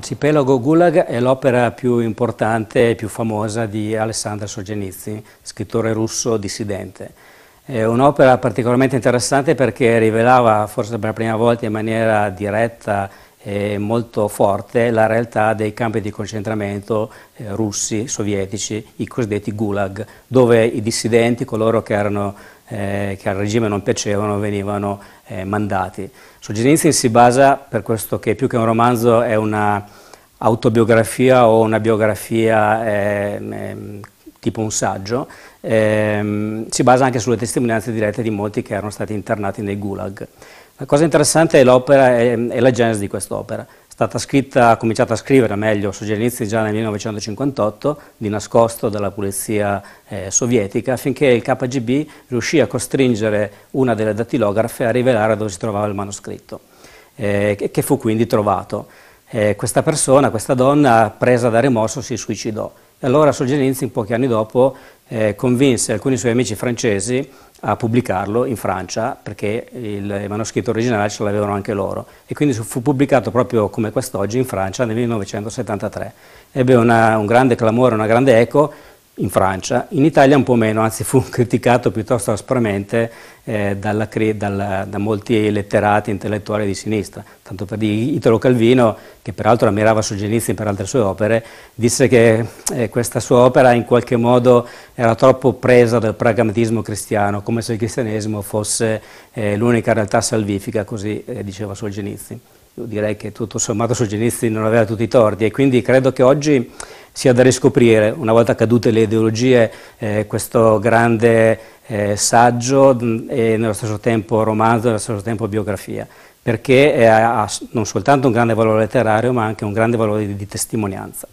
Arcipelago Gulag è l'opera più importante e più famosa di Alessandro Solzhenitsyn, scrittore russo dissidente. È un'opera particolarmente interessante perché rivelava, forse per la prima volta in maniera diretta e molto forte, la realtà dei campi di concentramento eh, russi, sovietici, i cosiddetti Gulag, dove i dissidenti, coloro che erano eh, che al regime non piacevano venivano eh, mandati. Solzhenitsyn si basa, per questo che più che un romanzo è un'autobiografia o una biografia eh, tipo un saggio, ehm, si basa anche sulle testimonianze dirette di molti che erano stati internati nei gulag. La cosa interessante è, è, è la genesi di quest'opera stata scritta, cominciata a scrivere, meglio, sugli inizi già nel 1958, di nascosto dalla polizia eh, sovietica, finché il KGB riuscì a costringere una delle dattilografe a rivelare dove si trovava il manoscritto, eh, che fu quindi trovato. Eh, questa persona, questa donna, presa da remorso, si suicidò. E allora Solzhenitsyn pochi anni dopo eh, convinse alcuni suoi amici francesi a pubblicarlo in Francia perché il manoscritto originale ce l'avevano anche loro e quindi fu pubblicato proprio come quest'oggi in Francia nel 1973. Ebbe una, un grande clamore, una grande eco in Francia, in Italia un po' meno, anzi fu criticato piuttosto aspramente eh, dalla, dalla, da molti letterati intellettuali di sinistra. Tanto per dire, Italo Calvino, che peraltro ammirava Solzhenitsyn per altre sue opere, disse che eh, questa sua opera in qualche modo era troppo presa dal pragmatismo cristiano, come se il cristianesimo fosse eh, l'unica realtà salvifica, così eh, diceva Solzhenitsyn. Io direi che tutto sommato Solzhenitsyn non aveva tutti i torti e quindi credo che oggi sia da riscoprire, una volta cadute le ideologie, eh, questo grande eh, saggio mm, e nello stesso tempo romanzo, nello stesso tempo biografia, perché ha non soltanto un grande valore letterario ma anche un grande valore di, di testimonianza.